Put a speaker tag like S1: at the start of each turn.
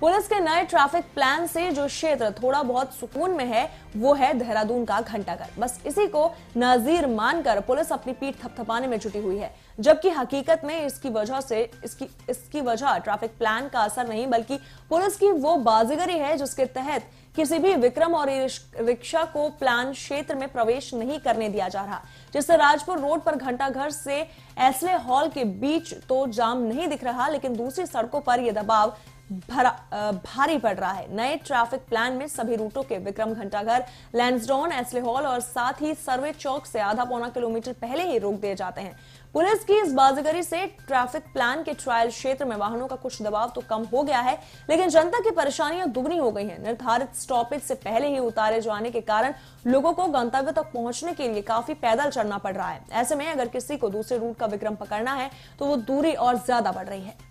S1: police के नए traffic plan से जो क्षेत्र थोड़ा बहुत सुकून में है वो है देहरादून का घंटाघर बस इसी को नजीर मानकर पुलिस अपनी पीठ थपथपाने में जुटी हुई है जबकि हकीकत में इसकी वजह से इसकी इसकी वजह ट्रैफिक प्लान का असर नहीं बल्कि पुलिस की वो बाजीगरी है जिसके तहत किसी भी विक्रम और रिक्शा को प्लान क्षेत्र में प्रवेश नहीं करने दिया जा रहा जिससे राजपुर रोड पर घंटाघर से एसले हॉल के बीच तो जाम नहीं दिख रहा लेकिन दूसरी सड़कों पर यह दबाव भरा, भारी पड़ रहा है नए ट्रैफिक प्लान में सभी रूटों के विक्रम घंटाघर लैंसडॉन एसले हॉल और साथ ही सर्वे चौक से आधा पौना किलोमीटर पहले ही रोक दिए जाते हैं पुलिस की इस बाजीगरी से ट्रैफिक प्लान के ट्रायल क्षेत्र में वाहनों का कुछ दबाव तो कम हो गया है लेकिन जनता की परेशानियां दुगनी हो गई हैं निर्धारित स्टॉपेज से पहले ही उतारे जाने के कारण लोगों को गंतव्य तक पहुंचने के लिए काफी पैदल चढ़ना पड़ रहा है ऐसे में अगर किसी को दूसरे रूट का विक्रम पकड़ना है तो वो दूरी और ज्यादा बढ़ रही है